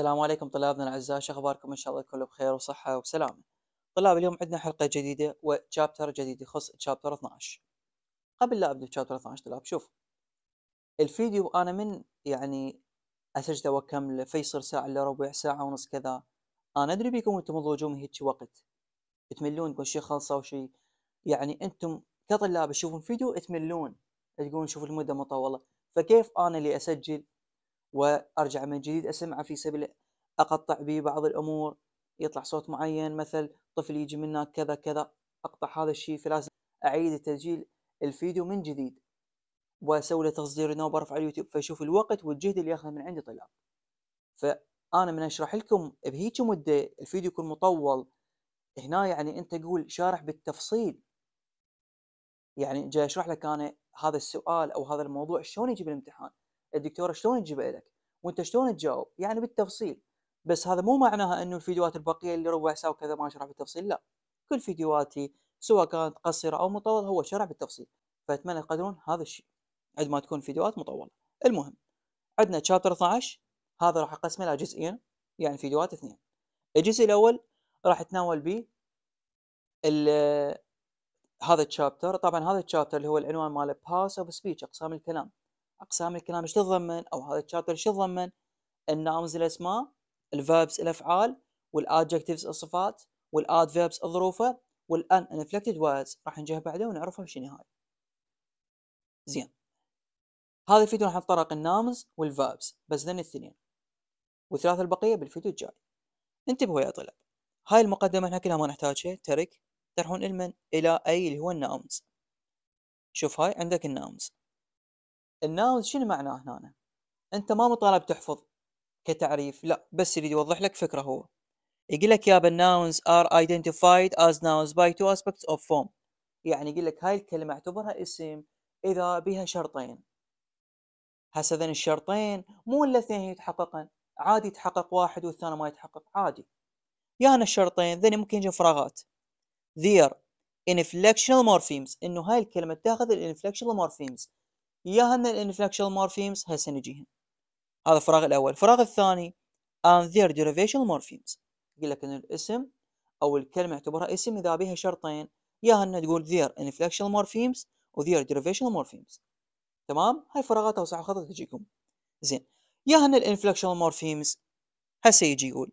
السلام عليكم طلابنا الاعزاء شو اخباركم ان شاء الله الكل بخير وصحه وسلامه طلاب اليوم عندنا حلقه جديده وتشابتر جديد يخص تشابتر 12 قبل لا ابدا بشابتر 12 طلاب شوف الفيديو انا من يعني اسجله واكمله فيصير ساعه الا ربع ساعه ونص كذا انا ادري بيكم انتم من هيك وقت تملون تقول شي خلصه وشي يعني انتم كطلاب تشوفون فيديو تملون تقولون شوف المده مطوله فكيف انا اللي اسجل وارجع من جديد اسمعه في سبيل اقطع به بعض الامور يطلع صوت معين مثل طفل يجي من هناك كذا كذا اقطع هذا الشيء فلازم اعيد تسجيل الفيديو من جديد واسوي له تصدير نوب ارفع اليوتيوب فيشوف الوقت والجهد اللي ياخذه من عندي طلاب فانا من اشرح لكم بهيك مده الفيديو يكون مطول هنا يعني انت تقول شارح بالتفصيل يعني جاي اشرح لك انا هذا السؤال او هذا الموضوع شلون يجي بالامتحان الدكتوره شلون تجيبها لك وانت شلون تجاوب يعني بالتفصيل بس هذا مو معناها انه الفيديوهات البقيه اللي ربع ساعه وكذا ما اشرح بالتفصيل لا كل فيديوهاتي سواء كانت قصيره او مطوله هو شرح بالتفصيل فاتمنى تقدرون هذا الشيء عندما ما تكون فيديوهات مطوله المهم عندنا تشابتر 12 هذا راح اقسمه الى جزئين يعني فيديوهات اثنين الجزء الاول راح اتناول به هذا التشابتر طبعا هذا التشابتر اللي هو العنوان ماله باس اوف سبيتش اقسام الكلام اقسام الكلام ايش تتضمن او هذا الشابتر ايش يتضمن الناونز الاسماء الفيربس الافعال والادجكتيفز الصفات والادفيربس الظروفه والان انفلكتد words راح نجيها بعدين ونعرفها شنو النهاية زين هذا الفيديو راح نتطرق النامز والفيربس بس ذن الاثنين والثلاثه البقيه بالفيديو الجاي انتبهوا يا طلاب هاي المقدمه احنا كلها ما نحتاجها ترك ترحون المن الى اي اللي هو النامز شوف هاي عندك النامز الناونز شنو معناه هنا انت ما مطالب تحفظ كتعريف لا بس يريد يوضح لك فكره هو يقول لك يا الناونز ار ايدنتيفايد از ناونز باي تو اسبيكتس اوف فورم يعني يقول لك هاي الكلمه اعتبرها اسم اذا بها شرطين هسه ذن الشرطين مو الاثنين يتحققن عادي يتحقق واحد والثاني ما يتحقق عادي يا يعني الشرطين ذني ممكن يجي فراغات ذير inflectional morphemes انه هاي الكلمه تاخذ الانفلكشنال morphemes يا هم الانفلكشنال مورفيمز هسه نجيهن هذا الفراغ الاول الفراغ الثاني and their derivational morphemes يقول لك ان الاسم او الكلمه اعتبرها اسم اذا بها شرطين يا هن تقول their inflectional morphemes و their derivational morphemes تمام هاي فراغات اوسع خطه تجيكم زين يا ان الانفلكشنال مورفيمز هسه يجي يقول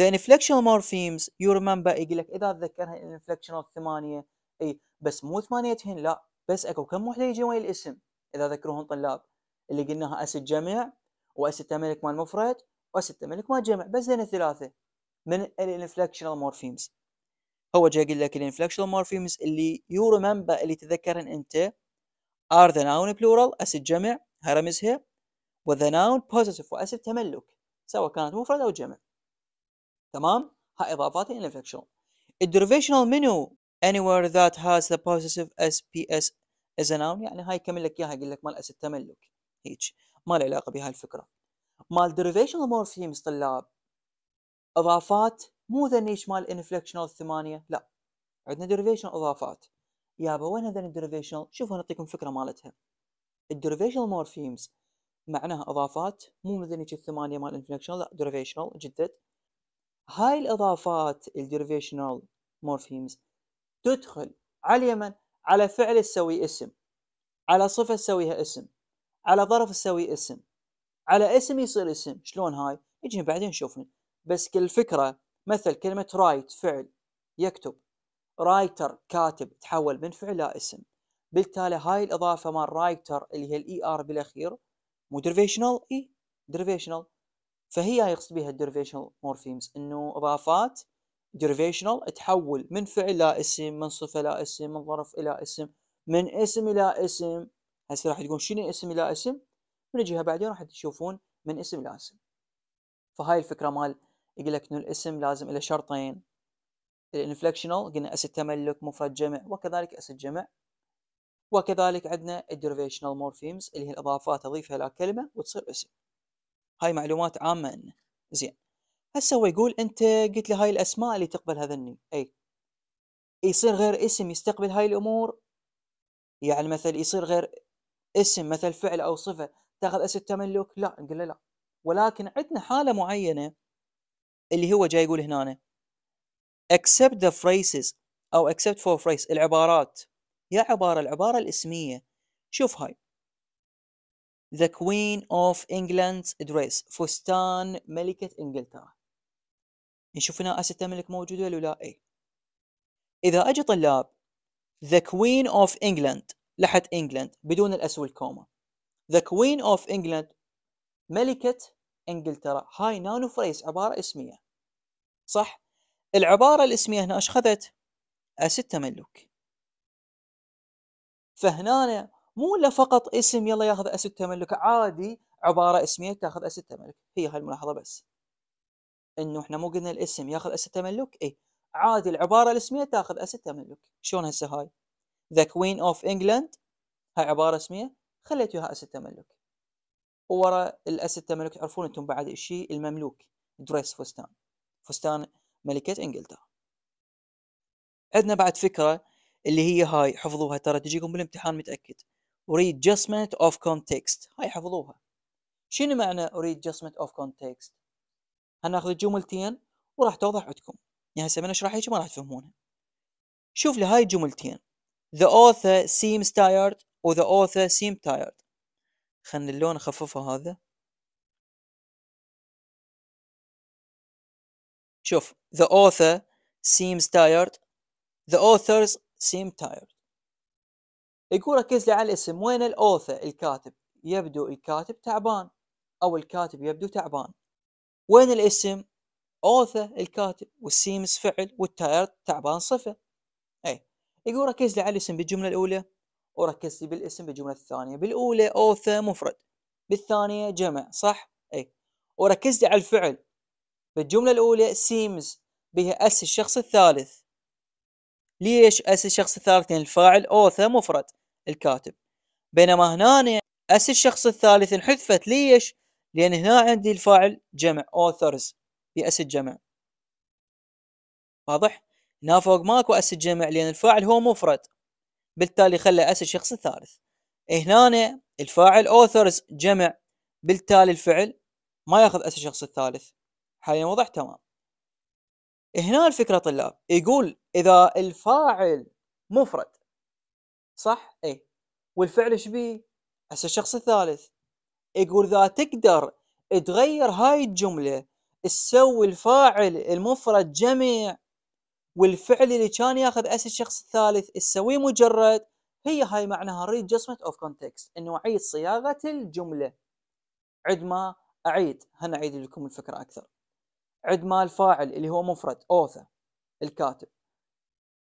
the inflectional morphemes you remember يقول لك اذا تذكرها inflectional ثمانية اي بس مو ثمانيتهن لا بس اكو كم وحده يجي ويا الاسم اذا ذكرهم طلاب اللي قلناها اس الجمع واس التملك مال مفرد واس التملك مال جمع بس زين الثلاثه من الانفلكشنال مورفيمز هو جاي يقول لك الانفلكشنال مورفيمز اللي يو ريمبر اللي تذكرهن انت ار ذا ناون بلورال اس الجمع هاي رمزها وذا ناون بوزيتيف واس التملك سواء كانت مفرد او جمع تمام هاي اضافات الانفلكشنال الديريفيشنال منو anywhere that has the possessive SPS از ناون يعني هاي كمل لك اياها يقول لك مال اسد تملك هيك ما له علاقه بهاي الفكره مال ديريفيشنال مورفيمز طلاب اضافات مو ذنيش مال انفليكشنال الثمانيه لا عندنا ديريفيشنال اضافات يابا وين هذين الديريفيشنال شوفوا نعطيكم فكره مالتها الديريفيشنال مورفيمز معناها اضافات مو مثل هيك الثمانيه مال انفليكشنال لا ديريفيشنال جدد هاي الاضافات الديريفيشنال مورفيمز تدخل على اليمن على فعل تسوي اسم على صفة تسويها اسم على ظرف تسوي اسم على اسم يصير اسم شلون هاي نجي بعدين نشوفها بس كل فكرة مثل كلمة رايت فعل يكتب رايتر كاتب تحول من فعل إلى اسم بالتالي هاي الإضافة مال رايتر اللي هي الإي آر e بالأخير مو ديرفيشنال إي ديرفيشنال فهي يقصد بها الديرفيشنال مورفيمز إنه إضافات derivational تحول من فعل إلى اسم من صفة إلى اسم من ظرف إلى اسم من اسم إلى اسم هسه راح تقول شنو اسم إلى اسم بنجيها بعدين راح تشوفون من اسم إلى اسم فهاي الفكرة مال يقول لك إنه الاسم لازم له شرطين الانفلكشنال قلنا اس التملك مفرد جمع وكذلك اس الجمع وكذلك عندنا الديريفيشنال مورفيمز اللي هي الاضافات اضيفها الى كلمه وتصير اسم هاي معلومات عامه زين هسه هو يقول انت قلت لي هاي الاسماء اللي تقبل هذا الني اي يصير غير اسم يستقبل هاي الامور يعني مثل يصير غير اسم مثل فعل او صفه تاخذ اسم تملك لا نقول له لا ولكن عندنا حاله معينه اللي هو جاي يقول هنا accept the phrases او accept for phrase العبارات يا عباره العباره الاسميه شوف هاي The Queen of England's Dress فستان ملكة إنجلترا نشوف هنا تملك موجود ولا لا اي اذا اجى طلاب ذا كوين اوف انجلند لحت انجلند بدون الاس والكوما ذا كوين اوف انجلند ملكة انجلترا هاي نانو فريز عبارة اسمية صح العبارة الاسمية هنا ايش خذت اس تملك فهنا مو لا فقط اسم يلا ياخذ اس تملك عادي عبارة اسمية تاخذ اس تملك هي هاي الملاحظة بس انه احنا مو قلنا الاسم ياخذ اسد تملك اي عادي العباره الاسميه تاخذ اسد تملك شلون هسه هاي ذا كوين اوف انجلاند هاي عباره اسميه خليتوها اسد تملك وورا الاسد تملك تعرفون انتم بعد الشيء المملوك دريس فستان فستان ملكه انجلترا عندنا بعد فكره اللي هي هاي حفظوها ترى تجيكم بالامتحان متاكد readjustment of context هاي حفظوها شنو معنى readjustment of context هناخذ الجملتين وراح توضح عندكم يعني هسه بنشرح هيك ما راح تفهمونها شوف لي هاي الجملتين the author seems tired و the author seems tired خلنا اللون اخففه هذا شوف the author seems tired the authors seem tired يقول ركز لي على الاسم وين الاوثر الكاتب يبدو الكاتب تعبان او الكاتب يبدو تعبان وين الاسم اوثا الكاتب والسيمس فعل والتاير تعبان صفه اي يقول ركز لي على الاسم بالجمله الاولى وركز لي بالاسم بالجمله الثانيه بالاولى اوثا مفرد بالثانيه جمع صح اي وركز لي على الفعل بالجمله الاولى سيمز بها اس الشخص الثالث ليش اس الشخص الثالث لان يعني الفاعل اوثا مفرد الكاتب بينما هنا اس الشخص الثالث انحذفت ليش لأن هنا عندي الفاعل جمع authors بأس الجمع واضح؟ هنا فوق ماكو أس الجمع لأن الفاعل هو مفرد بالتالي خلى أس الشخص الثالث هنا الفاعل authors جمع بالتالي الفعل ما ياخذ أس الشخص الثالث حاليا وضح تمام هنا الفكرة طلاب يقول إذا الفاعل مفرد صح؟ اي والفعل ايش بيه؟ اسد الشخص الثالث يقول إذا تقدر تغير هاي الجملة تسوي الفاعل المفرد جمع والفعل اللي كان ياخذ اس الشخص الثالث تسويه مجرد هي هاي معناها readjustment اوف context انه اعيد صياغة الجملة عد ما اعيد هنا اعيد لكم الفكرة اكثر عد ما الفاعل اللي هو مفرد اوثر الكاتب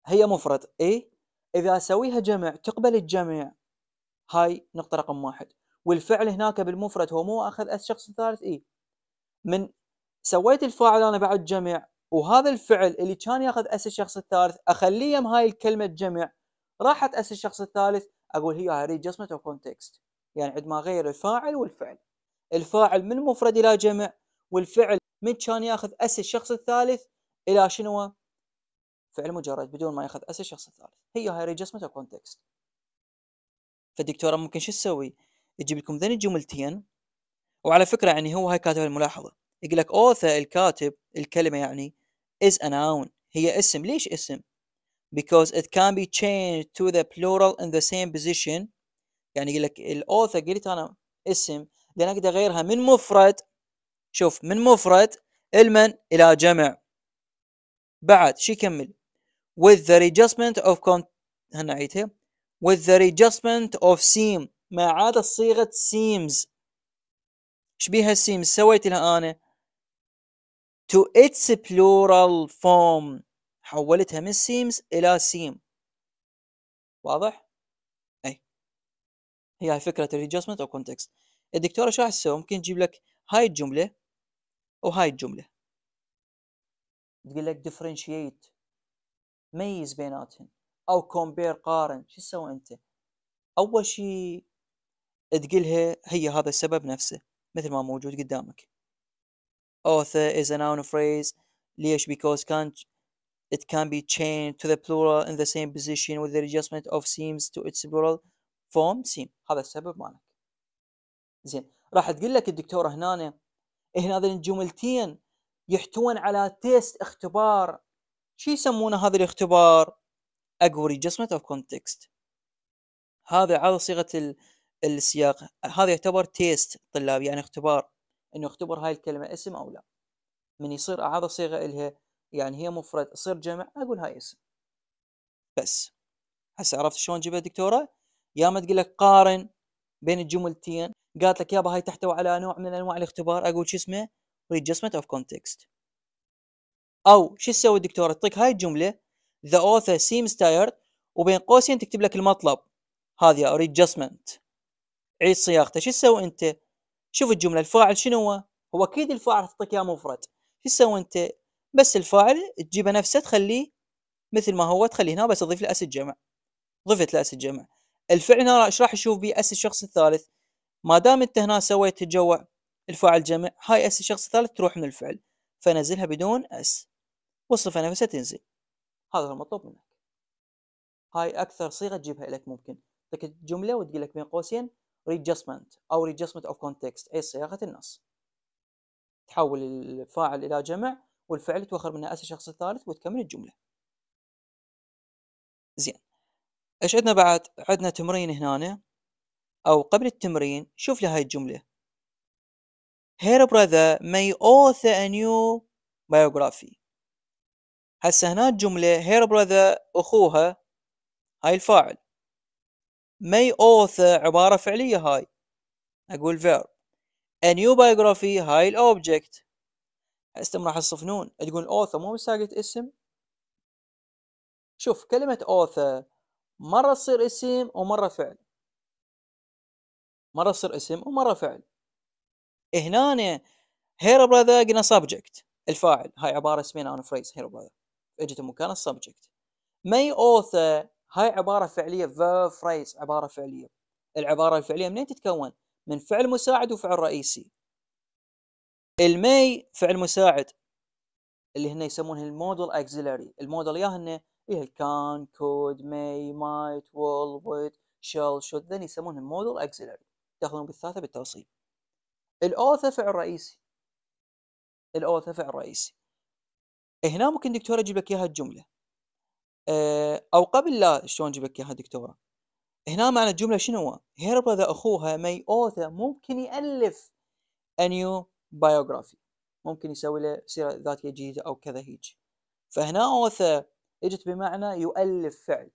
هي مفرد اي اذا اسويها جمع تقبل الجمع هاي نقطة رقم واحد والفعل هناك بالمفرد هو مو اخذ اس الشخص الثالث اي من سويت الفاعل انا بعد جمع وهذا الفعل اللي كان ياخذ اس الشخص الثالث اخليه يم هاي الكلمه جمع راحت اس الشخص الثالث اقول هي هاي ريجستمنت اوف كونتكست يعني عندما ما غير الفاعل والفعل الفاعل من مفرد الى جمع والفعل من كان ياخذ اس الشخص الثالث الى شنو فعل مجرد بدون ما ياخذ اس الشخص الثالث هي هاي ريجستمنت اوف كونتكست فالدكتوره ممكن شو تسوي؟ يجيب لكم ذني الجملتين وعلى فكره يعني هو هاي كاتب الملاحظه يقول لك اوثا الكاتب الكلمه يعني is a noun هي اسم ليش اسم because it can be changed to the plural in the same position يعني يقول لك الاوثا قلت انا اسم لان اقدر اغيرها من مفرد شوف من مفرد المن الى جمع بعد شو يكمل with the adjustment of con... هنعيدها with the adjustment of seem ما عادت صيغة seems شبيها seems سويت لها أنا to its plural form حولتها من seems إلى seem واضح؟ أي هي هاي فكرة adjustment أو كونتكست الدكتورة شو راح تسوي؟ ممكن تجيب لك هاي الجملة وهاي الجملة تقول لك differentiate ميز بيناتهم أو compare قارن شو تسوي أنت؟ أول شيء تقلها هي هذا السبب نفسه مثل ما موجود قدامك author is a noun phrase ليش because can't it can be changed to the plural in the same position with the adjustment of seems to its plural form seem هذا السبب مالك زين راح تقول لك الدكتورة هنا إيه، هنا الجملتين يحتوون على تيست اختبار شو يسمونه هذا الاختبار؟ اقوى adjustment of context هذا على صيغة السياق هذا يعتبر تيست طلاب يعني اختبار انه اختبر هاي الكلمه اسم او لا من يصير اعاده صيغه الها يعني هي مفرد تصير جمع اقول هاي اسم بس هسه عرفت شلون جبت دكتوره يا ما تقول لك قارن بين الجملتين قالت لك يابا هاي تحتوي على نوع من انواع الاختبار اقول شو اسمه readjustment of context او شو تسوي الدكتوره تعطيك هاي الجمله the author seems tired وبين قوسين تكتب لك المطلب هذه readjustment عيد صياغته شو تسوي انت؟ شوف الجمله الفاعل شنو هو؟ هو اكيد الفاعل تعطيك اياه مفرد شو تسوي انت؟ بس الفاعل تجيبه نفسه تخليه مثل ما هو تخليه هنا بس تضيف له الجمع ضفت له الجمع الفعل هنا ايش راح يشوف بيه اس الشخص الثالث ما دام انت هنا سويت الجوع الفاعل جمع هاي اس الشخص الثالث تروح من الفعل فنزلها بدون اس وصفها نفسها تنزل هذا هو المطلوب منك هاي اكثر صيغه تجيبها لك ممكن لك جمله وتقول لك بين قوسين readjustment او readjustment of context اي صياغه النص تحول الفاعل الى جمع والفعل توخر منه أسى الشخص الثالث وتكمل الجمله زين ايش عندنا بعد عندنا تمرين هنا او قبل التمرين شوف لي هاي الجمله her brother may author a new biography هسه هنا الجمله her brother اخوها هاي الفاعل may author عبارة فعلية هاي أقول verb a new biography هاي الأوبجكت اسم راح الصفنون تقول author مو مساقه اسم شوف كلمة author مرة تصير اسم ومرة فعل مرة تصير اسم ومرة فعل هنا هير براذر قلنا subject الفاعل هاي عبارة اسمين انا فريز هير براذر اجت مكان السبجكت may author هاي عبارة فعلية verb phrase عبارة فعلية العبارة الفعلية منين تتكون؟ من فعل مساعد وفعل رئيسي المي فعل مساعد اللي هنا يسمونه المودل auxiliary المودل هنا إيه كان كود مي مايت وول ويت شال شود ذن يسمونه المودل auxiliary تاخذون بالثلاثة بالتوصيل الأوثة فعل رئيسي الأوثة فعل رئيسي هنا ممكن دكتور أجيب لك إياها الجملة آه، او قبل لا شلون جبك لك اياها دكتوره هنا معنى الجمله شنو هو؟ ذا اخوها مي اوثا ممكن يالف انيو بايوغرافي ممكن يسوي له سيره ذاتيه جديده او كذا هيج فهنا اوثا اجت بمعنى يؤلف فعل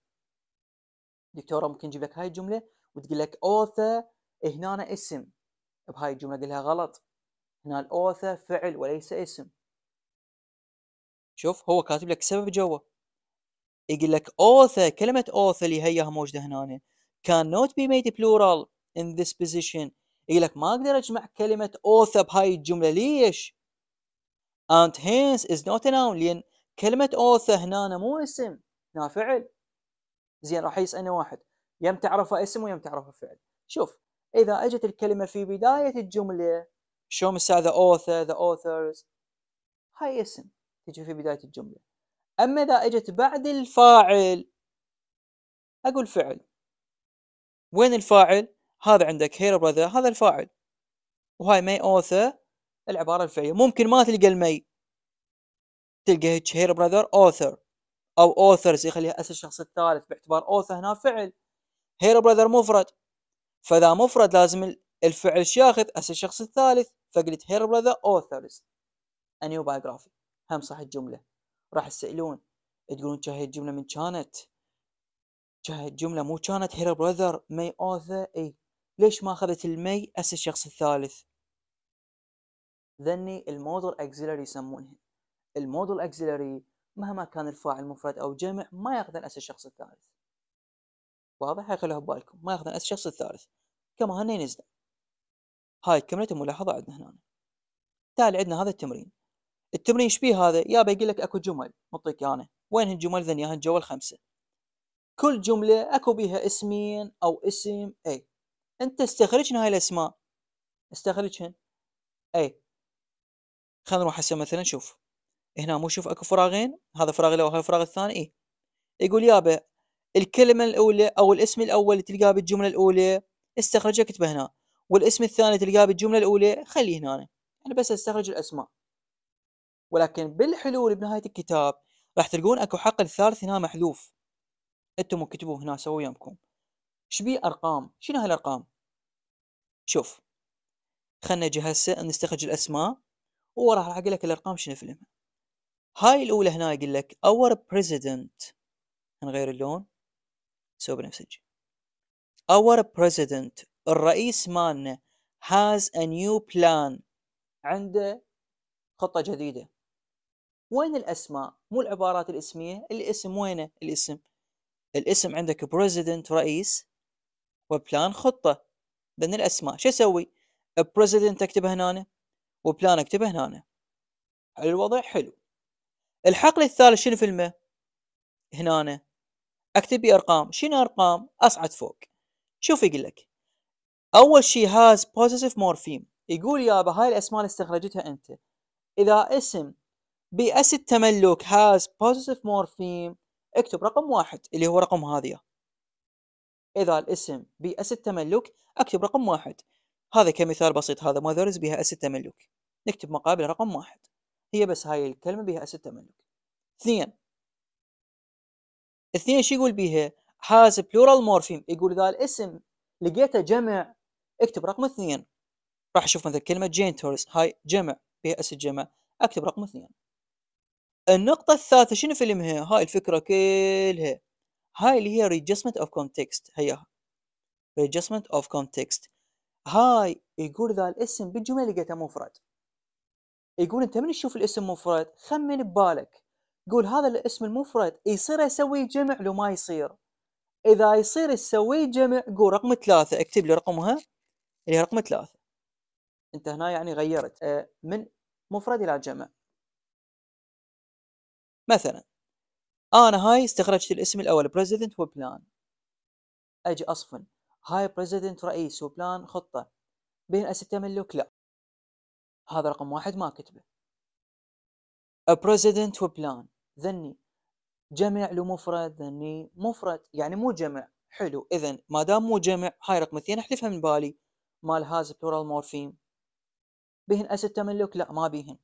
دكتوره ممكن تجيب لك هاي الجمله وتقول لك اوثا هنا اسم بهاي الجمله قلها غلط هنا الاوثا فعل وليس اسم شوف هو كاتب لك سبب جوه يقول لك اوثا كلمة اوثا اللي هي موجودة هنا كان نوت بي ميد بلورال ان ذيس بوزيشن يقول لك ما اقدر اجمع كلمة اوثا بهاي الجملة ليش؟ and hence is not a noun لان كلمة اوثا هنا مو اسم هنا فعل زين راح يسألني واحد يم تعرفه اسم ويم تعرفه فعل شوف اذا اجت الكلمة في بداية الجملة شو مثال the author the authors هاي اسم تجي في بداية الجملة أما إذا إجت بعد الفاعل أقول فعل وين الفاعل؟ هذا عندك هير براذر هذا الفاعل وهاي مي أوثر العبارة الفعلية ممكن ما تلقى المي تلقى هيك هير براذر أوثر أو أوثرز يخليها أس الشخص الثالث باعتبار أوثر هنا فعل هير براذر مفرد فذا مفرد لازم الفعل ايش ياخذ؟ أس الشخص الثالث فقلت هير براذر أوثرز انيو بايوغرافي هم صح الجملة راح تسألون تقولون هاي الجملة من كانت هاي الجملة مو كانت هير براذر مي اوثا اي ليش ما اخذت المي اس الشخص الثالث ذني المودل اكزيلري يسمونها المودل اكزيلري مهما كان الفاعل مفرد او جمع ما ياخذن اس الشخص الثالث واضح هاي خلوها ببالكم ما ياخذن اس الشخص الثالث كما هن ينزلن هاي كملت الملاحظة عندنا هنا تعال عندنا هذا التمرين التمرين بيه هذا يا بيقول لك اكو جمل مطيك انا وين الجمل ذن ياهن جوا الخمسه كل جمله اكو بيها اسمين او اسم اي انت استخرجن هاي الاسماء استخرجهن اي خلينا نروح هسه مثلا شوف هنا مو شوف اكو فراغين هذا فراغ الاول وهذا الفراغ الثاني اي يقول يابا الكلمة الأولى أو الاسم الأول تلقاه بالجملة الأولى استخرجه اكتبه هنا والاسم الثاني تلقاه بالجملة الأولى خليه هنا أنا يعني بس استخرج الأسماء ولكن بالحلول بنهاية الكتاب راح تلقون اكو حقل ثالث هنا محذوف انتم اكتبوه هنا سووا يمكم شبيه ارقام شنو هالارقام شوف خلنا نجي هسه نستخرج الاسماء وراح اقول لك الارقام شنو فيلمها هاي الاولى هنا يقول لك اور بريزيدنت نغير اللون سوي بنفسجي اور بريزيدنت الرئيس مالنا has a new plan عنده خطة جديدة وين الاسماء مو العبارات الاسميه الاسم وينه الاسم الاسم عندك بريزيدنت رئيس وبلان خطه بين الاسماء شو اسوي بريزيدنت اكتبها هنا وبلان اكتبها هنا حلو الوضع حلو الحقل الثالث شنو في المه هنا اكتب ارقام شنو ارقام اصعد فوق شوف يقول لك اول شيء هاز بوزيتيف مورفيم يقول يابا هاي الاسماء اللي استخرجتها انت اذا اسم بيئة التملك has positive morpheme اكتب رقم واحد اللي هو رقم هذه إذا الاسم بيئة التملك اكتب رقم واحد هذا كمثال بسيط هذا mothers أس التملك نكتب مقابل رقم واحد هي بس هاي الكلمة أس التملك اثنين اثنين شو يقول بيها has plural morpheme يقول إذا الاسم لقيته جمع اكتب رقم اثنين راح اشوف مثلا كلمة جينتورز هاي جمع أس الجمع اكتب رقم اثنين النقطة الثالثة شنو فيلم هي؟ هاي الفكرة كلها هاي اللي هي readjustment of context هيا readjustment of context هاي يقول ذا الاسم بالجملة لقيته مفرد يقول انت من تشوف الاسم مفرد خمن ببالك قول هذا الاسم المفرد يصير اسوي جمع لو ما يصير اذا يصير تسوي جمع قول رقم ثلاثة اكتب لي رقمها اللي هي رقم ثلاثة انت هنا يعني غيرت أه، من مفرد الى جمع مثلا انا هاي استخرجت الاسم الاول بريزيدنت وبلان اجي اصفن هاي بريزيدنت رئيس وبلان خطه بين اس تملك لا هذا رقم واحد ما كتبه بريزيدنت وبلان ذني جمع مفرد ذني مفرد يعني مو جمع حلو اذا ما دام مو جمع هاي رقم اثنين احذفها من بالي مال هاز بلورال مورفيم بهن اس التملك لا ما بيهن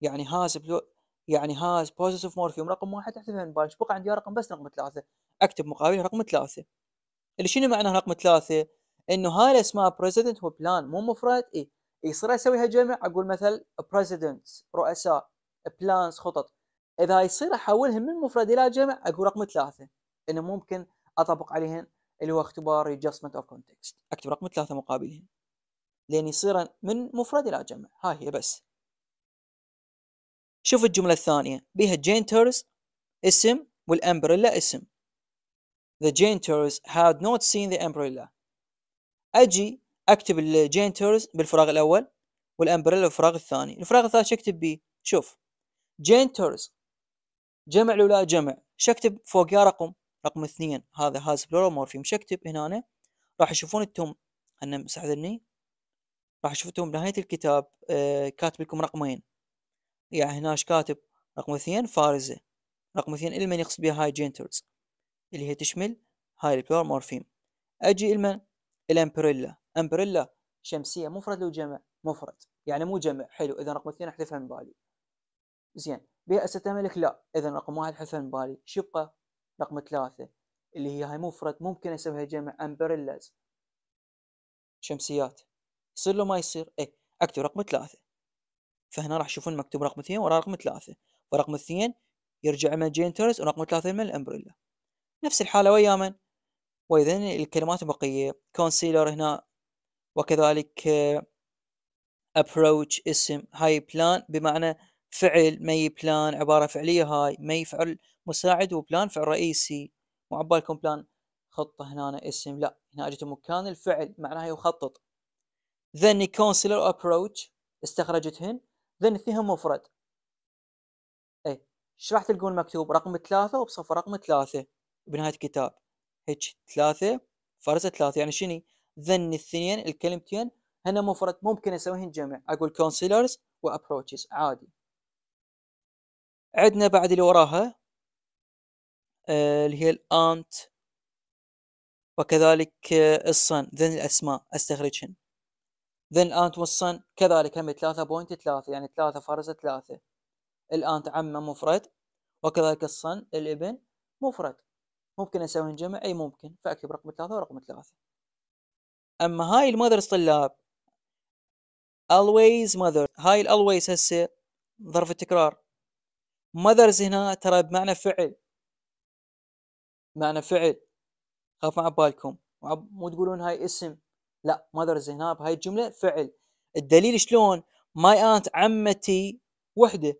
يعني هاز بلو يعني هاز بوزيتيف مورفيوم رقم واحد احذفها من بالك بقى عندي رقم بس رقم ثلاثه اكتب مقابل رقم ثلاثه اللي شنو معنى رقم ثلاثه؟ انه هاي الاسماء بريزيدنت وبلان مو مفرد اي يصير إيه، اسويها جمع اقول مثل بريزيدنت رؤساء بلانز خطط اذا يصير احولهم من مفرد الى جمع اقول رقم ثلاثه انه ممكن اطبق عليهم اللي هو اختبار ادجستمنت اوف كونتكست اكتب رقم ثلاثه مقابلهم لين يصير من مفرد الى جمع هاي هي بس شوف الجملة الثانية بها جينترز اسم والأمبريلا اسم The janitors had not seen the umbrella أجي أكتب الجينترز بالفراغ الأول والأمبريلا بالفراغ الثاني الفراغ الثالث شكتب بيه شوف janitors جمع لولا جمع شكتب يا رقم رقم اثنين هذا هاز شو شكتب هنا أنا. راح يشوفون التوم خلنا مسح راح يشوفون بنهاية الكتاب آه، كاتب لكم رقمين هنا يعني هناش كاتب رقم اثنين فارزة رقم اثنين المن يقصد بها هاي جينترز اللي هي تشمل هاي مورفيم اجي المن الامبريلا امبريلا شمسية مفرد لو جمع مفرد يعني مو جمع حلو اذا رقم اثنين احذفها من بالي زين بها استملك لا اذا رقم واحد احذفها من بالي شو يبقى رقم ثلاثة اللي هي هاي مفرد ممكن اسويها جمع امبريلاز شمسيات يصير لو ما يصير اي اكتب رقم ثلاثة فهنا راح تشوفون مكتوب رقم اثنين ورا رقم ثلاثة ورقم اثنين يرجع جينترز ورقم ثلاثة من الامبريلا نفس الحالة ويا من وإذا الكلمات بقية كونسيلر هنا وكذلك ابروتش آه، اسم هاي بلان بمعنى فعل مي بلان عبارة فعلية هاي مي فعل مساعد وبلان فعل رئيسي مو عبالكم بلان خطة هنا اسم لا هنا اجت مكان الفعل معناها يخطط ذني كونسيلر ابروتش استخرجتهن ذن فيها مفرد اي ايش راح تلقون مكتوب رقم ثلاثة وبصفة رقم ثلاثة بنهاية الكتاب هيك ثلاثة فرزة ثلاثة يعني شني ذن الثنين الكلمتين هن مفرد ممكن اسويهن جمع اقول كونسيلرز وابروتشز عادي عندنا بعد اللي وراها آه، اللي هي الانت وكذلك آه، الصن ذن الاسماء استخرجهن ذن انت والصن كذلك هم 3.3 يعني 3 فرز 3 الانت عمه مفرد وكذلك الصن الابن مفرد ممكن اسويهم جمع اي ممكن فاكتب رقم 3 ورقم 3 اما هاي المذرز طلاب always mother هاي الالويز هسه ظرف التكرار mothers هنا ترى بمعنى فعل معنى فعل خاف مع بالكم مو تقولون هاي اسم لا ماذرز هنا بهاي الجمله فعل الدليل شلون ماي انت عمتي وحده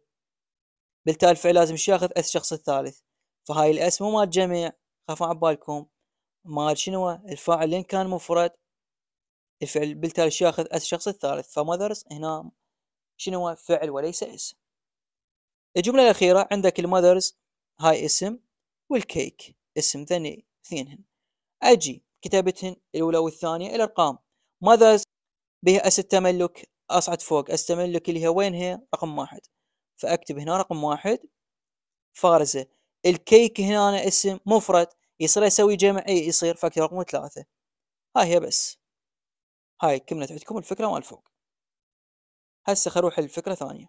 بالتالي الفعل لازم ياخذ اس الشخص الثالث فهاي الاس مو مال جميع خافوا على بالكم مال شنو الفاعل لين كان مفرد الفعل بالتالي ياخذ اس الشخص الثالث فماذرز هنا شنو فعل وليس اسم الجمله الاخيره عندك المذرز هاي اسم والكيك اسم ثاني اثنينهن اجي كتابتهن الاولى والثانيه الارقام ماذا بها استملك اصعد فوق استملك اللي هي وين هي رقم واحد فاكتب هنا رقم واحد فارزه الكيك هنا أنا اسم مفرد يصير اسوي اي يصير فاكتب رقم ثلاثه هاي هي بس هاي كملت عندكم الفكره مال فوق هسه خروح الفكره ثانيه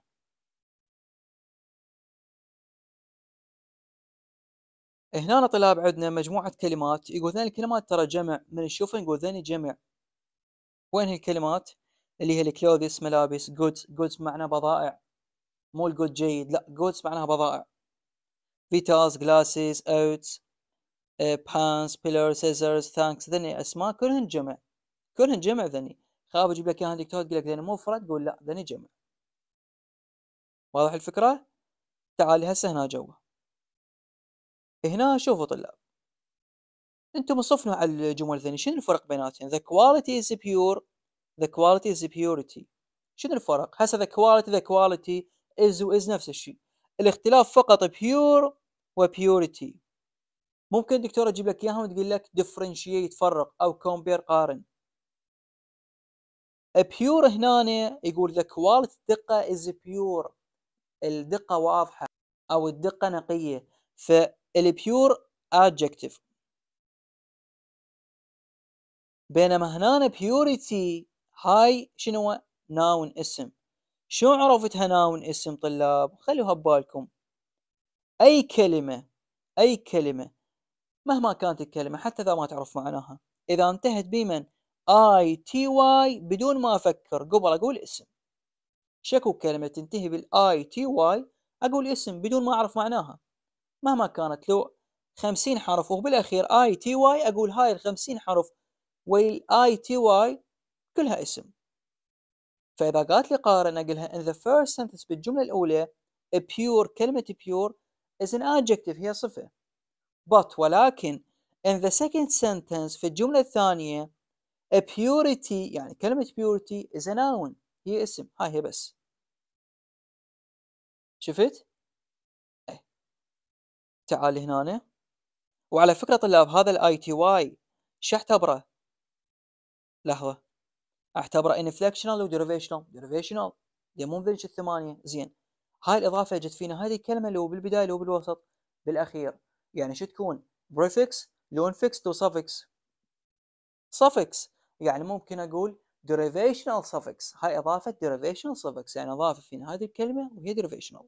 هنا طلاب عندنا مجموعة كلمات يقول ذني الكلمات ترى جمع من تشوفه نقول ذني جمع وين هالكلمات اللي هي الكلوذس ملابس جودز جودز معناه بضائع مو الجود جيد لا جودز معناها بضائع فيتاز جلاسز اوتس بانس بيلر سيزرز ثانكس ذني اسماء كلهن جمع كلهن جمع ذني خاب اجيب لك اياها دكتور تقول لك ذني فرد قول لا ذني جمع واضح الفكره تعالي هسه هنا جوا هنا شوفوا طلاب انتم صفنا على الجمل ذني شنو الفرق بيناتهم the quality is pure the quality is بيورتي شنو الفرق هسه the quality the quality is و is نفس الشيء الاختلاف فقط pure و ممكن دكتور اجيب لك اياهم وتقول لك differentiate فرق او compare قارن pure هنا يقول the quality الدقة is pure الدقة واضحة او الدقة نقية ف البيور adjective بينما هنا purity هاي شنو ناون اسم شو عرفتها ناون اسم طلاب خلوها ببالكم اي كلمه اي كلمه مهما كانت الكلمه حتى اذا ما تعرف معناها اذا انتهت بمن اي تي واي بدون ما افكر قبل اقول اسم شكو كلمه تنتهي بالاي تي واي اقول اسم بدون ما اعرف معناها مهما كانت لو 50 حرف وبالاخير اي تي واي اقول هاي ال 50 حرف والاي تي واي كلها اسم فاذا قالت لي قارن اقول لها in the first sentence بالجمله الاولى a pure كلمه pure is an adjective هي صفه but ولكن in the second sentence في الجمله الثانيه a purity يعني كلمه purity is a noun هي اسم هاي هي بس شفت تعال هنا وعلى فكرة طلاب هذا الاي تي واي شو اعتبره؟ لحظة اعتبره انفلكشنال وديريفيشنال ديريفيشنال لمنذج الثمانية زين هاي الإضافة اجت فينا هذه الكلمة لو بالبداية لو بالوسط بالأخير يعني شو تكون بريفكس لون فيكس تو suffix suffix يعني ممكن أقول derivational suffix هاي إضافة derivational suffix يعني أضافة فينا هذه الكلمة وهي derivational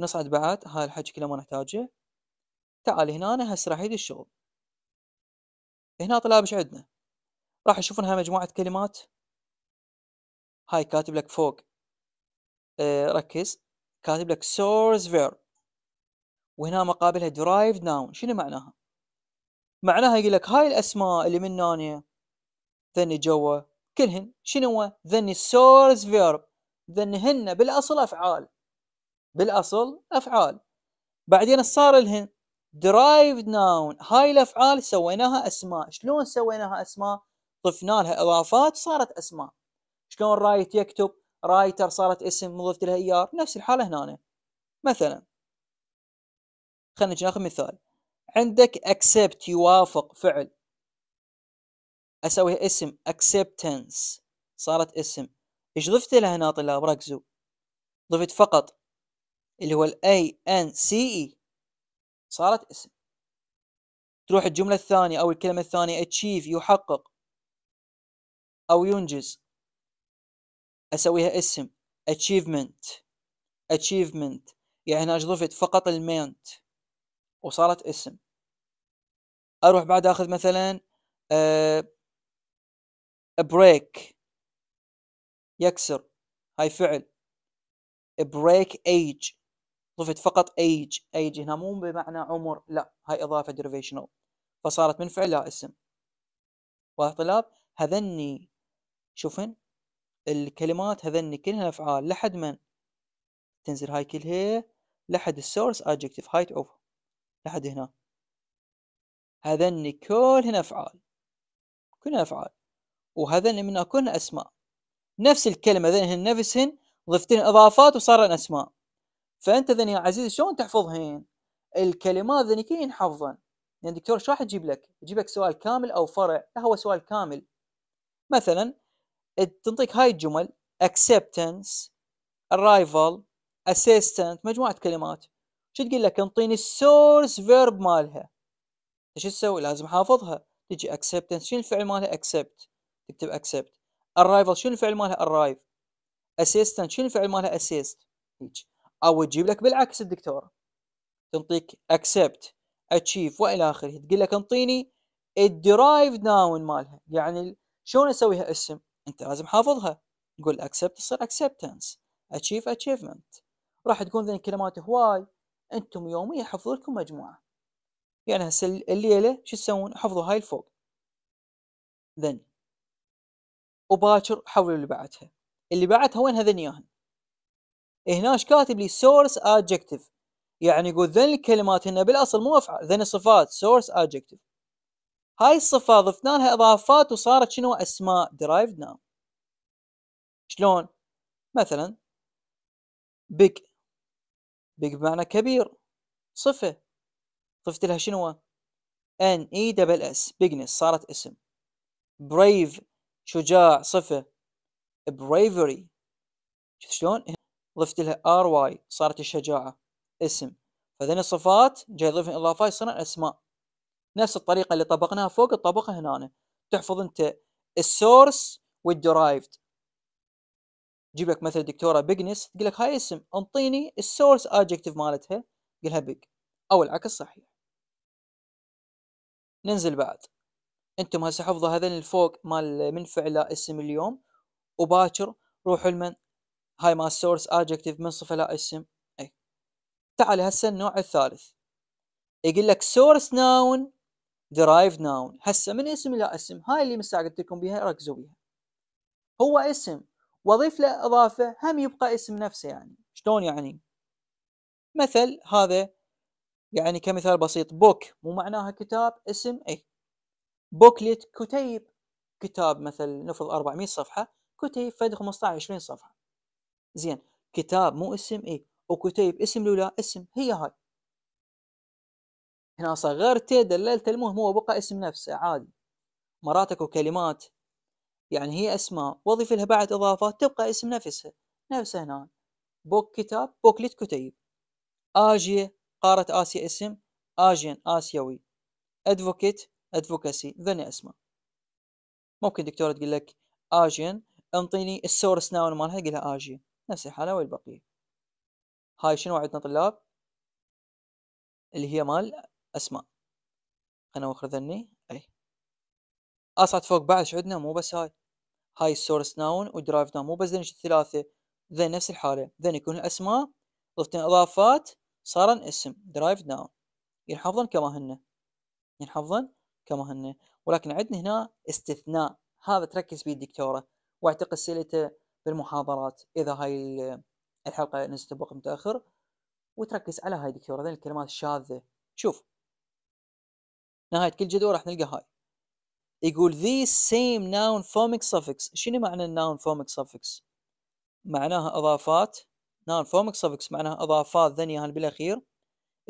نصعد بعد هاي الحكي كله ما نحتاجه تعال هنا هسه راح يدي الشغل هنا طلاب ايش عندنا راح يشوفون هاي مجموعه كلمات هاي كاتب لك فوق آه ركز كاتب لك source verb وهنا مقابلها derived noun شنو معناها معناها يقول لك هاي الاسماء اللي من نانيا ذني جوا كلهن شنو ذني source verb ذنهن بالاصل افعال بالاصل افعال بعدين صار لها derived noun هاي الافعال سويناها اسماء شلون سويناها اسماء ضفنا لها اضافات صارت اسماء شلون رايت يكتب رايتر صارت اسم ضفت لها ايار e نفس الحاله هنا مثلا خلينا ناخذ مثال عندك accept يوافق فعل اسويها اسم acceptance صارت اسم ايش ضفت لها هنا طلاب ركزوا ضفت فقط اللي هو ال E صارت اسم تروح الجملة الثانية أو الكلمة الثانية achieve يحقق أو ينجز أسويها اسم achievement achievement يعني هنا ضفت فقط المينت وصارت اسم أروح بعد أخذ مثلا أه break يكسر هاي فعل break age ضفت فقط ايج ايج هنا مو بمعنى عمر لا هاي اضافه ديريفيشنال فصارت من فعل لا اسم واضح طلاب هذني شوفن الكلمات هذني كلها افعال لحد من تنزل هاي كلها لحد السورس adjective هايت اوف لحد هنا هذني كلهن افعال كلهن افعال وهذني منها كلهن اسماء نفس الكلمه ذن نفسهن ضفتن اضافات وصارن اسماء فانت ذني يا عزيزي شلون تحفظهن؟ الكلمات ذني كي ينحفظن يعني دكتور شو راح يجيب لك؟ يجيب لك سؤال كامل او فرع، لا هو سؤال كامل. مثلا تنطيك هاي الجمل acceptance arrival assistant مجموعه كلمات شو تقول لك انطيني السورس فيرب مالها شو تسوي لازم حافظها تجي acceptance شنو الفعل مالها accept تكتب accept arrival شنو الفعل مالها arrive assistant شنو الفعل مالها assist هيك او تجيب لك بالعكس الدكتوره تنطيك اكسبت اتشيف والى اخره تقول لك انطيني الدرايف داون مالها يعني شلون اسويها اسم انت لازم حافظها تقول اكسبت تصير اكسبتنس اتشيف اتشيفمنت راح تكون ذي الكلمات هواي انتم يوميا حفظوا لكم مجموعه يعني هسه الليله شو تسوون حفظوا هاي الفوق ذن وباكر حولوا اللي بعدها اللي بعدها وين هذن ياهن هناش كاتب لي سورس ادجكتيف يعني يقول ذن الكلمات هنا بالاصل مو افعال ذن صفات سورس ادجكتيف هاي الصفه ضفنا لها اضافات وصارت شنو اسماء درايفد ناو شلون مثلا بيج بيج بمعنى كبير صفه ضفت لها شنو ان اي دبل اس بيجنس صارت اسم بريف شجاع صفه bravery شلون ضفت لها ار واي صارت الشجاعه اسم فذن الصفات جاي ضيفن اضافه يصيرن اسماء نفس الطريقه اللي طبقناها فوق تطبقها هنا تحفظ انت السورس والدرايفد جيب لك مثل دكتوره بيجنس تقول لك هاي اسم انطيني السورس ادجكتيف مالتها قلها بيج او العكس صحيح ننزل بعد انتم هسه حفظوا هذين الفوق مال من فعل اسم اليوم وباكر روحوا لمن هاي مال سورس adjective من صفة لا اسم أي تعال هسه النوع الثالث يقول لك source noun درايف noun هسه من اسم إلى اسم هاي اللي مسا قلت لكم بيها ركزوا بيها هو اسم واضيف له اضافه هم يبقى اسم نفسه يعني شلون يعني مثل هذا يعني كمثال بسيط بوك مو معناها كتاب اسم اي بوكليت كتيب كتاب مثل نفرض 400 صفحه كتيب فد 15 20 صفحه زين كتاب مو اسم اي وكتيب اسم لولا اسم هي هاي هنا صغرته دللت المهم هو بقى اسم نفسه عادي مرات اكو كلمات يعني هي اسماء وظيف لها بعد اضافات تبقى اسم نفسها نفسها هنا بوك كتاب بوكليت كتيب اجي قارة آسيا اسم آجين آسيوي أدفوكيت أدفوكاسي ذني أسماء ممكن دكتورة تقول لك آجين انطيني السورس ناون مالها قلها آجين نفس الحالة ويا البقية هاي شنو عندنا طلاب اللي هي مال أسماء أنا وخر ذني أي أصعد فوق بعد شو عندنا مو بس هاي هاي السورس ناون ودرايف ناون مو بس ذني الثلاثة ذن نفس الحالة ذن يكون الأسماء ضفتن إضافات صارن اسم درايف ناون ينحفظن كما هن ينحفظن كما هن ولكن عندنا هنا استثناء هذا تركز به الدكتوره واعتقد سئلته بالمحاضرات اذا هاي الحلقه نزلت بوقت متاخر وتركز على هاي دكتور هذين الكلمات الشاذه شوف نهايه كل جدول راح نلقى هاي يقول the same noun formic suffix شنو معنى الناون formic suffix معناها اضافات noun formic suffix معناها اضافات ذنيها بالاخير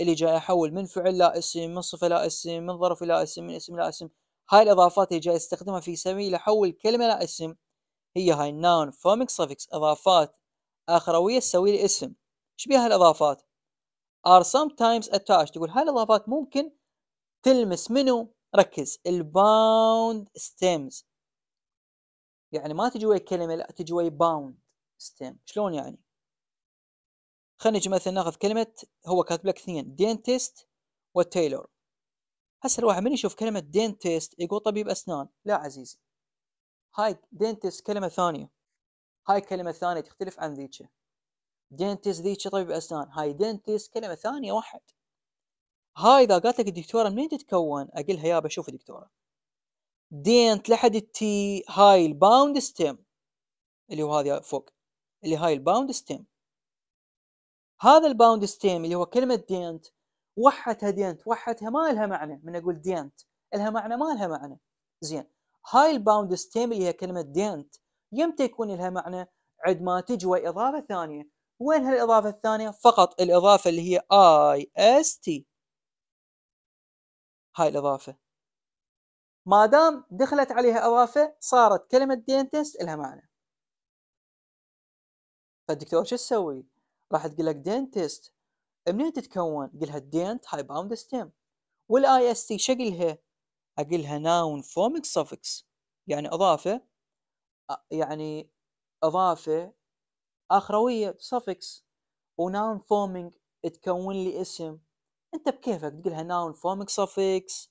اللي جاي احول من فعل لا اسم من صفه لا اسم من ظرف لا اسم من اسم لا اسم هاي الاضافات اللي جاي استخدمها في سبيل احول كلمه لا اسم هي هاي النون فوميك سفكس اضافات اخرويه تسوي لي اسم ايش بيها الاضافات are sometimes attached تقول هاي الاضافات ممكن تلمس منو ركز الباوند stems يعني ما تجي ويا كلمه لا تجي ويا باوند stem شلون يعني خلينا نجي مثلا ناخذ كلمه هو كاتب لك اثنين دينتست وتايلور هسه الواحد من يشوف كلمه دينتست يقول طبيب اسنان لا عزيزي هاي دينتس كلمة ثانية هاي كلمة ثانية تختلف عن ذيك دينتس ذيك طبيب أسنان هاي دينتس كلمة ثانية واحد هاي إذا قالت لك الدكتورة منين تتكون أقول لها يابا شوف دكتورة دينت لحد التي هاي الباوند ستيم اللي هو هذا فوق اللي هاي الباوند ستيم هذا الباوند ستيم اللي هو كلمة دينت وحدها دينت وحدها ما لها معنى من أقول دينت لها معنى ما لها معنى زين هاي الباوند ستيم اللي هي كلمه دينت يمتى يكون لها معنى عند ما تجوى اضافه ثانيه وين هالاضافه الثانيه فقط الاضافه اللي هي اي اس تي هاي الاضافه ما دام دخلت عليها اضافه صارت كلمه دينتست لها معنى فالدكتور شو تسوي؟ راح تقول لك دينتست منين تتكون؟ قلها دينت هاي باوند ستيم والاي اس تي شقلها أقلها noun formic suffix يعني أضافة يعني أضافة آخروية suffix و noun forming تكون لي اسم أنت بكيفك تقلها noun formic suffix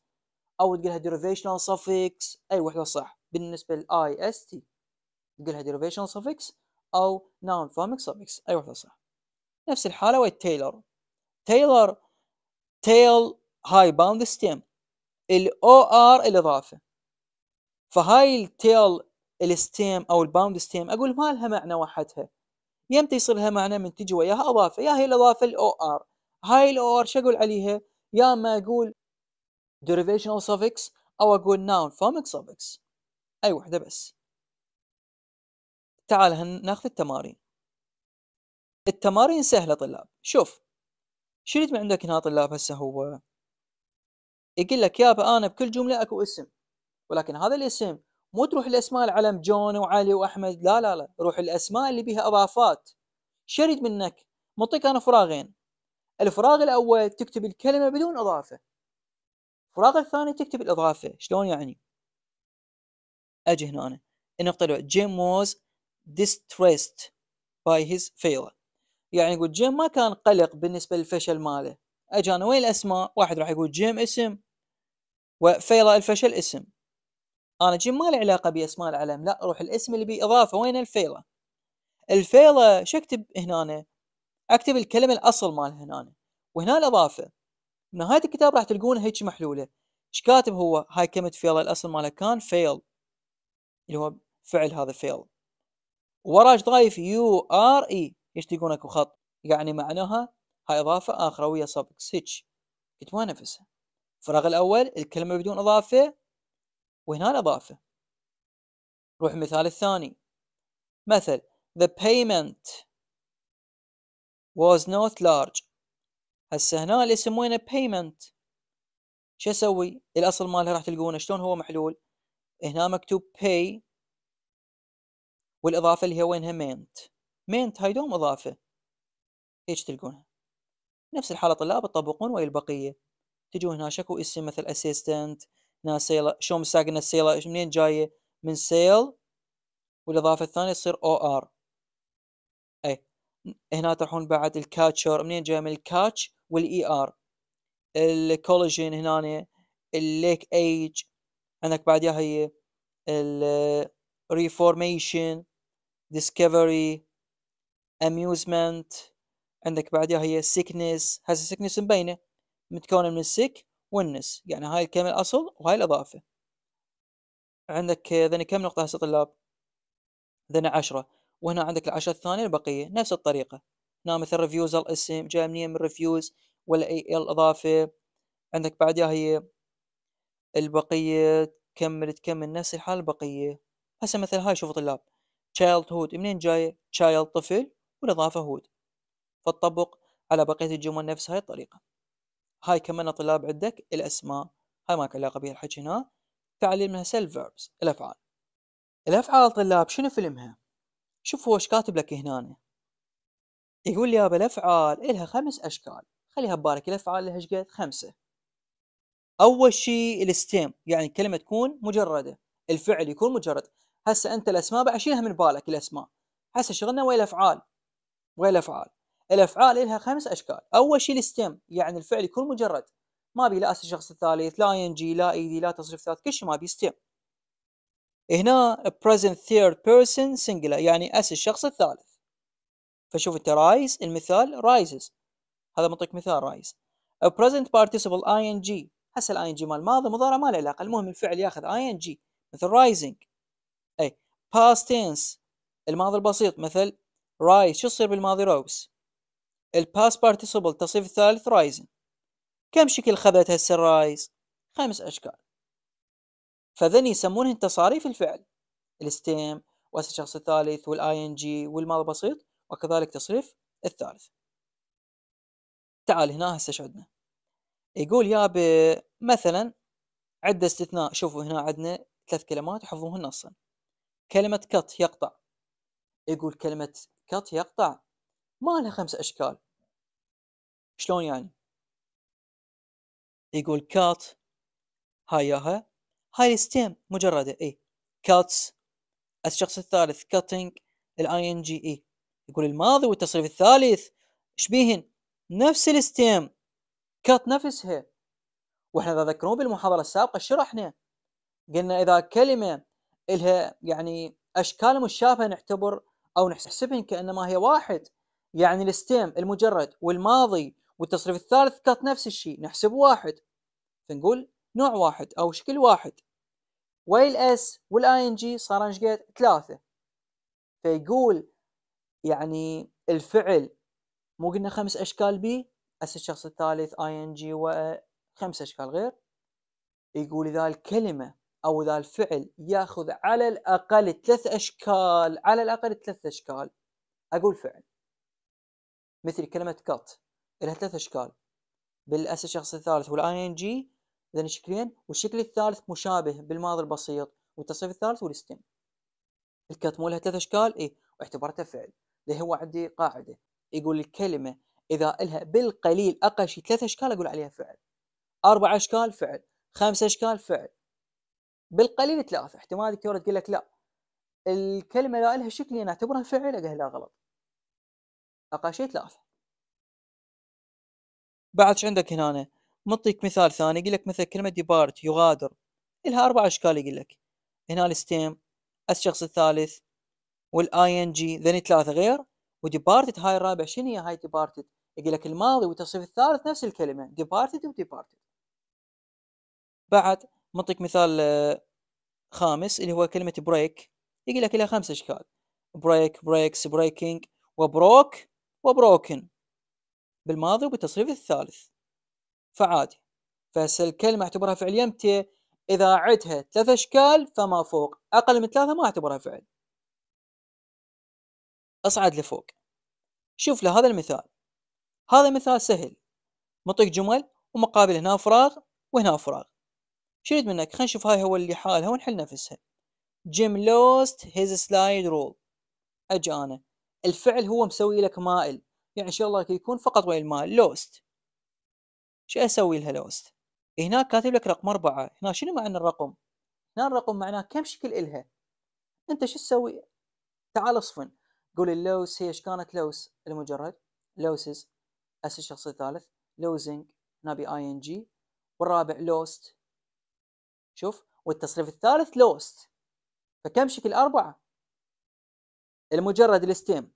أو تقلها derivational suffix أي وحدة صح بالنسبة لل IST تقلها derivational suffix أو noun formic suffix أي وحدة صح نفس الحالة ويا tailor tailor tail high bound stem الاو ار الاضافه فهاي التيل الستيم او الباوند ستيم اقول ما لها معنى وحدها يمتى يصير لها معنى من تجي وياها اضافه يا هي الاضافه الاو ار هاي الاو ار شو اقول عليها يا ما اقول derivational suffix او اقول noun formic suffix اي وحده بس تعال ناخذ التمارين التمارين سهله طلاب شوف شو اللي عندك هنا طلاب هسه هو يقول لك يابا انا بكل جمله اكو اسم ولكن هذا الاسم مو تروح الاسماء العلم جون وعلي واحمد لا لا لا روح الاسماء اللي بها اضافات شريد منك معطيك انا فراغين الفراغ الاول تكتب الكلمه بدون اضافه الفراغ الثاني تكتب الاضافه شلون يعني اجي هنا انا النقطه الاولى جيم ووز ديستريست باي هيز فيلر يعني يقول جيم ما كان قلق بالنسبه للفشل ماله اجانا وين الاسماء واحد راح يقول جيم اسم وفيلا الفشل اسم انا جيم ما له علاقه باسماء العلم لا روح الاسم اللي بيه اضافه وين الفيلا الفيلا شو اكتب هنا أنا؟ اكتب الكلمه الاصل مالها هنا وهنا الاضافه نهايه الكتاب راح تلقون هيك محلوله ايش كاتب هو هاي كلمه فيلا الاصل مالها كان فيل اللي هو فعل هذا فيل وراش ضايف يو ار اي ايش تلقون اكو خط يعني معناها هاي إضافة آخرى ويا suffix hitch كتبوها نفسها الفراغ الأول الكلمة بدون إضافة وهنا الإضافة روح المثال الثاني مثل the payment was not large هسه هنا اللي يسمونه payment شو اسوي؟ الاصل مالها راح تلقونه شلون هو محلول؟ هنا مكتوب pay والاضافه اللي هي وينها meant meant هاي دوم اضافه هيك تلقونها نفس الحالة طلاب تطبقون ويا البقية تجوا هنا شكو اسم مثل اسيستنت هنا سيلا شو مساقنا السيلا منين جاية من سيل والإضافة الثانية تصير او ار اي هنا تروحون بعد الكاتشر منين جاية من الكاتش والاي ار الكولاجين هنا الليك ايج عندك بعد هي الريفورميشن ديسكفري amusement عندك بعدها هي سيكنس هسه سيكنس مبينه متكونه من السيك والنس يعني هاي الكلمه الاصل وهاي الاضافه عندك آه، ذني كم نقطه هسه طلاب ذني عشرة وهنا عندك العشرة الثانية البقية نفس الطريقة هنا مثل ريفيوز الاسم جاي منين من ريفيوز ولا اي الاضافة عندك بعدها هي البقية تكمل تكمل نفس الحال البقية هسه مثل هاي شوفوا طلاب childhood منين جاية child طفل والإضافة هود فتطبق على بقية الجمل نفس هاي الطريقة هاي كمان طلاب عندك الأسماء هاي ما علاقة بها الحكي هنا منها سيلف فيربس الأفعال الأفعال طلاب شنو فيلمها؟ شوفوا ايش كاتب لك هنا يقول لي يابا الأفعال إلها خمس أشكال خليها ببارك الأفعال لها شقد خمسة أول شيء الستيم يعني الكلمة تكون مجردة الفعل يكون مجرد هسه أنت الأسماء بعشيلها شيلها من بالك الأسماء هسه شغلنا ويا الأفعال ويا الأفعال الافعال لها خمس اشكال اول شيء الستيم يعني الفعل يكون مجرد ما بي لا الشخص الثالث لا ينجي لا ايدي لا تصريف ثالث كل شيء ما بي ستيم هنا present third person singular يعني اس الشخص الثالث فشوف انت رايز المثال rises هذا منطق مثال رايز present participle ing هسه الاي ing مال الماضي مضارع ما له علاقه المهم الفعل ياخذ ing مثل rising اي past tense الماضي البسيط مثل rise شو يصير بالماضي rose الباس بارتيسيبل التصريف الثالث رايزن كم شكل خذت هسه الرايز؟ خمس أشكال فذني يسمونهن تصاريف الفعل الستيم واسم الشخص الثالث والاي ان جي والماضي البسيط وكذلك تصريف الثالث تعال هنا هسه شو عندنا يقول ب مثلا عدة استثناء شوفوا هنا عندنا ثلاث كلمات حفظوهن نصا كلمة كت يقطع يقول كلمة كت يقطع ما لها خمس أشكال شلون يعني يقول كات ياها هاي الستيم مجرده اي كاتس الشخص الثالث كاتينج الاي ان جي اي يقول الماضي والتصريف الثالث شبيهن نفس الستيم كات نفسها واحنا اذا تذكرون بالمحاضره السابقه شرحنا قلنا اذا كلمه الها يعني اشكال مشابهه نعتبر او نحسبهن كانما هي واحد يعني الستيم المجرد والماضي والتصريف الثالث كانت نفس الشيء نحسب واحد فنقول نوع واحد او شكل واحد والاس والاي ان جي صار ايش قد؟ ثلاثه فيقول يعني الفعل مو قلنا خمس اشكال بي اس الشخص الثالث اي ان جي وخمس اشكال غير يقول اذا الكلمه او اذا الفعل ياخذ على الاقل ثلاث اشكال على الاقل ثلاث اشكال اقول فعل مثل كلمه كات لها ثلاث اشكال بالاس الشخص الثالث والاي ان جي اذا شكلين والشكل الثالث مشابه بالماضي البسيط والتصريف الثالث والستم الكات مو لها ثلاث اشكال اي واعتبرتها فعل اللي هو عندي قاعده يقول الكلمه اذا لها بالقليل اقل شيء ثلاث اشكال اقول عليها فعل اربع اشكال فعل خمس اشكال فعل بالقليل ثلاثه احتمال دكتوره تقول لك لا الكلمه اذا لها شكل يعني اعتبرها فعل اقول لا غلط اقل شيء ثلاثه بعد شو عندك هنا مطيك مثال ثاني يقول لك مثلا كلمه ديبارت يغادر لها اربع اشكال يقول لك هنا الستيم الشخص الثالث والاي ان جي ذني ثلاثه غير وديبارتد هاي الرابع شنو هي هاي ديبارتد يقول لك الماضي والتصريف الثالث نفس الكلمه ديبارتد وديبارتد بعد منطق مثال آه، خامس اللي هو كلمه بريك يقول لك لها خمس اشكال بريك بريكس بريكنج وبروك وبروكن بالماضي وبالتصريف الثالث فعادي فهسه الكلمة اعتبرها فعل يمتى إذا عدها ثلاث أشكال فما فوق أقل من ثلاثة ما اعتبرها فعل أصعد لفوق شوف لهذا المثال هذا مثال سهل مطيق جمل ومقابل هنا فراغ وهنا فراغ شريد منك خلينا نشوف هاي هو اللي حالها ونحل نفسها جيم لوست هيز سلايد رول اجي انا الفعل هو مسوي لك مائل يعني ان شاء الله يكون فقط المال لوست شو اسوي لها لوست هناك كاتب لك رقم أربعة هنا شنو معنى الرقم هنا الرقم معناه كم شكل إلها أنت شو تسوي تعال اصفن قول اللوس هي ايش كانت لوس المجرد لوسز اس الشخص الثالث لوزنج هنا بي اي ان جي والرابع لوست شوف والتصريف الثالث لوست فكم شكل أربعة المجرد الستيم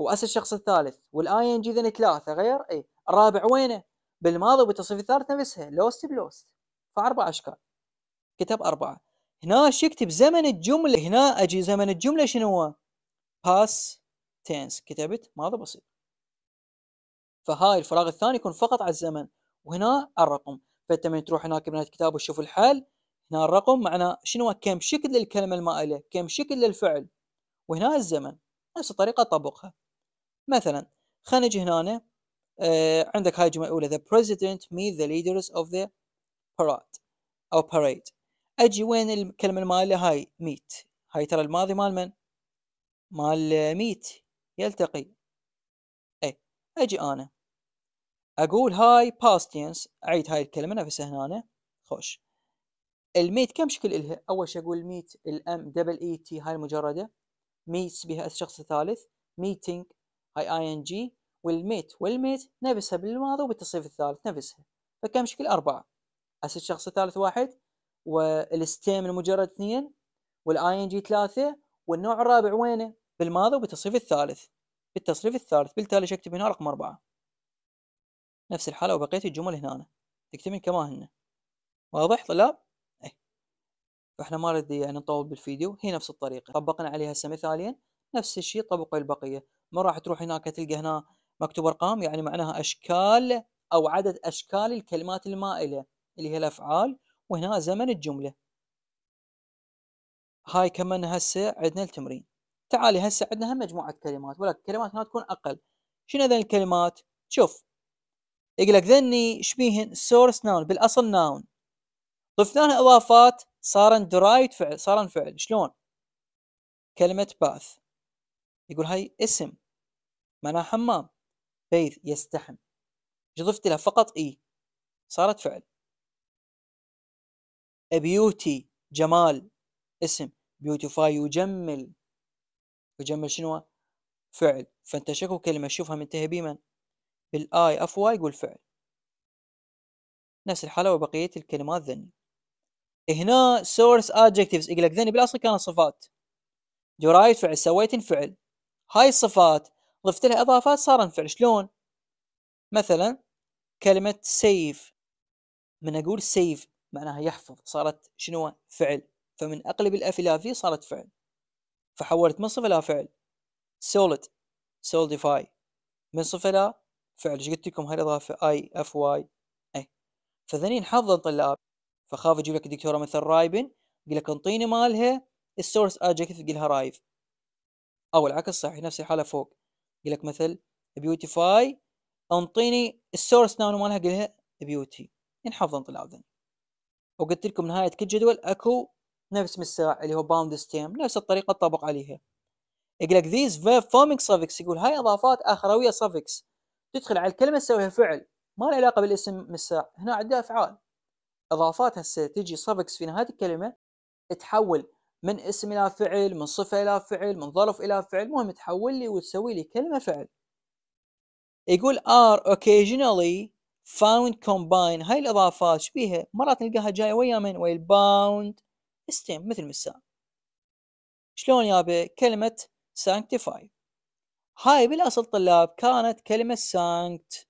واسس الشخص الثالث والاي ان جي ثلاثه غير اي الرابع وينه؟ بالماضي وبالتصريف الثالث نفسها لوست بلوست فاربع اشكال كتب اربعه هنا ايش يكتب زمن الجمله هنا اجي زمن الجمله شنو هو؟ باس تنس كتبت ماضي بسيط فهاي الفراغ الثاني يكون فقط على الزمن وهنا الرقم فانت من تروح هناك بنهايه الكتاب وتشوف الحل هنا الرقم معناه شنو كم شكل للكلمه المائله كم شكل للفعل وهنا الزمن نفس الطريقه طبقها مثلا خلينا نجي هنا آه عندك هاي الجمله الاولى the president meet the leaders of the parade او parade اجي وين الكلمه الماليه هاي ميت هاي ترى الماضي مال من مال ميت آه، يلتقي اي اجي انا اقول هاي past tense اعيد هاي الكلمه نفسها هنا خوش الميت كم شكل الها اول شيء اقول ميت الام دبل اي تي هاي المجرده ميتس بها الشخص الثالث meeting هاي اي ان جي والميت والميت نفسها بالماضي وبالتصريف الثالث نفسها فكم شكل أربعة هسه الشخص الثالث واحد والستيم المجرد اثنين والاي ان جي ثلاثة والنوع الرابع وينه؟ بالماضي وبالتصريف الثالث بالتصريف الثالث بالتالي اكتب هنا رقم أربعة نفس الحالة وبقية الجمل هنا تكتبين كما هن واضح طلاب؟ ايه فاحنا ما نريد يعني نطول بالفيديو هي نفس الطريقة طبقنا عليها هسه مثاليا نفس الشيء طبقوا البقية من راح تروح هناك تلقى هنا مكتوب ارقام يعني معناها اشكال او عدد اشكال الكلمات المائله اللي هي الافعال وهنا زمن الجمله هاي كمان هسه عندنا التمرين تعالي هسه عندنا هم مجموعه كلمات ولكن الكلمات هنا تكون اقل شنو ذن الكلمات شوف يقول لك ذني شبيهن سورس ناون بالاصل ناون ضفنا لها اضافات صارن درايت فعل صارن فعل شلون كلمه باث يقول هاي اسم معناها حمام بيث يستحم جذفت لها فقط اي صارت فعل بيوتي جمال اسم بيوتيفاي يجمل يجمل شنو فعل فانت شكو كلمة شوفها منتهي بمن بالاي اف واي يقول فعل نفس الحالة وبقية الكلمات ذني هنا سورس adjectives يقول لك ذني بالاصل كانت صفات جرايد فعل سويت فعل هاي الصفات ضفت لها اضافات صار مفعل شلون مثلا كلمه سيف من اقول سيف معناها يحفظ صارت شنو فعل فمن اقلب الاف الى في صارت فعل فحولت من صفه الى فعل solid solidify من صفه الى فعل ايش قلت لكم هالاضافه اي اف واي اي فذنين حظا طلاب فخاف اجيب لك دكتوره مثل رايبن يقول لك انطيني مالها السورس ادجكتيف يقول لها رايف او العكس صحيح نفس الحاله فوق يقول لك مثل بيوتيفاي انطيني السورس ناون مالها قلها بيوتي ينحفظ انطلاع ذن وقلت لكم نهاية كل جدول اكو نفس مساع اللي هو باوند ستيم نفس الطريقة تطبق عليها يقول لك ذيز verb forming suffix يقول هاي اضافات اخروية suffix تدخل على الكلمة تسويها فعل ما له علاقة بالاسم مساع هنا عندها افعال اضافات هسه تجي suffix في نهاية الكلمة تحول من اسم الى فعل من صفه الى فعل من ظرف الى فعل المهم تحول لي وتسوي لي كلمه فعل يقول are occasionally found combined هاي الاضافات شبيها مرات نلقاها جايه ويا من ويا الباوند stem مثل مساء شلون بي كلمه sanctify هاي بالاصل طلاب كانت كلمه sanct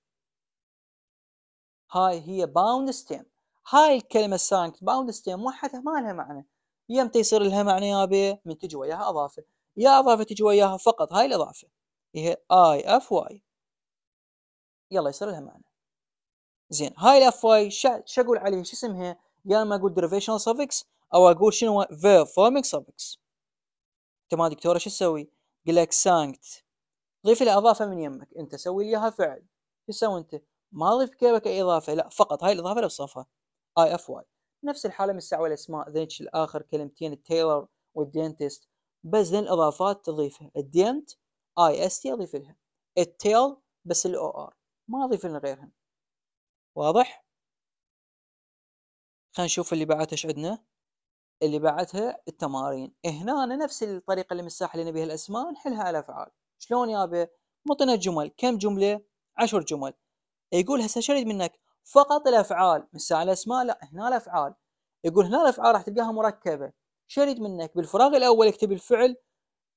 هاي هي باوند stem هاي الكلمه sanct باوند stem وحدها ما لها معنى يمتى يصير لها معنى به من تجي وياها اضافه يا اضافه تجي وياها فقط هاي الاضافه هي اي اف واي يلا يصير لها معنى زين هاي الاف واي شو اقول عليه شو اسمها يا ما اقول ديريفيشنال سفكس او اقول شنو فيرب فورمينج سفكس تمام دكتوره شو تسوي؟ قال لك سانكت ضيف الأضافة من يمك انت سوي لي اياها فعل شو تسوي انت؟ ما ضيف كيفك اضافه لا فقط هاي الاضافه وصفها اي اف واي نفس الحاله من الساعه والاسماء ذيك الاخر كلمتين التيلر والدينتست بس ذن اضافات تضيفها الدينت اي اس تي اضيف لها التيل بس الاو ار ما اضيف لنا غيرهم واضح خلينا نشوف اللي بعدها ايش عندنا اللي بعدها التمارين هنا أنا نفس الطريقه اللي مساح لنا بها الاسماء نحلها على افعال شلون يابا مطنا جمل كم جمله عشر جمل يقول هسه شريد منك فقط الافعال مسا الاسماء لا هنا الافعال يقول هنا الافعال راح تلقاها مركبه شو اريد منك بالفراغ الاول اكتب الفعل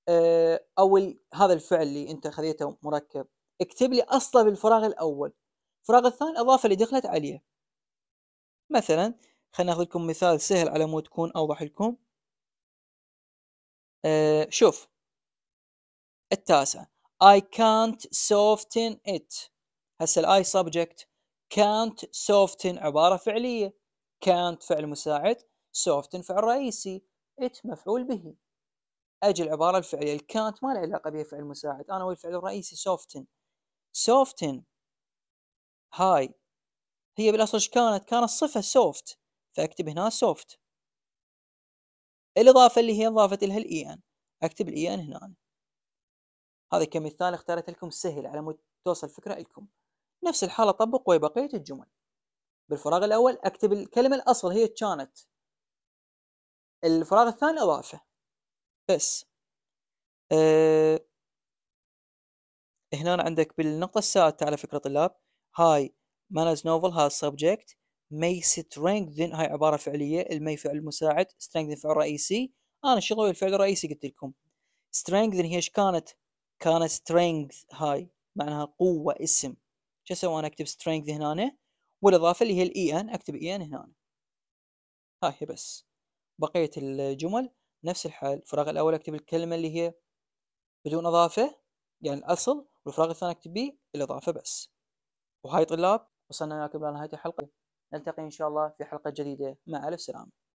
آه، او هذا الفعل اللي انت خذيته مركب اكتب لي اصله بالفراغ الاول الفراغ الثاني الاضافه اللي دخلت عليه مثلا خلينا ناخذ لكم مثال سهل على مود تكون اوضح لكم أه شوف التاسع I can't soften it هسه الاي subject كانت سوفتن عبارة فعلية كانت فعل مساعد سوفتن فعل رئيسي ات مفعول به اجي العبارة الفعلية الكانت ما لها علاقة بها فعل مساعد انا والفعل الرئيسي سوفتن سوفتن هاي هي بالاصل ايش كانت؟ كانت صفة سوفت فاكتب هنا سوفت الاضافة اللي هي اضافت لها الاي ان e اكتب الاي ان e هنا هذا كمثال اخترت لكم سهل على مود توصل فكرة لكم نفس الحالة طبق بقية الجمل بالفراغ الأول أكتب الكلمة الأصل هي كانت الفراغ الثاني أضافة بس أه هنا عندك بالنقطة السادسة على فكرة طلاب هاي مانز نوفل هاي سبجكت مي سترينجثن هاي عبارة فعلية المي فعل مساعد سترينجثن فعل رئيسي أنا شغلي الفعل الرئيسي قلت لكم سترينجثن هي ايش كانت؟ كانت سترينجث هاي معناها قوة اسم شو اسوي انا اكتب strength هنا والاضافه اللي هي الاي ان اكتب اي ان هنا هاي هي بس بقيه الجمل نفس الحال الفراغ الاول اكتب الكلمه اللي هي بدون اضافه يعني الاصل والفراغ الثاني اكتب بي الاضافه بس وهاي طلاب وصلنا لكم نهايه الحلقه نلتقي ان شاء الله في حلقه جديده مع الف سلامه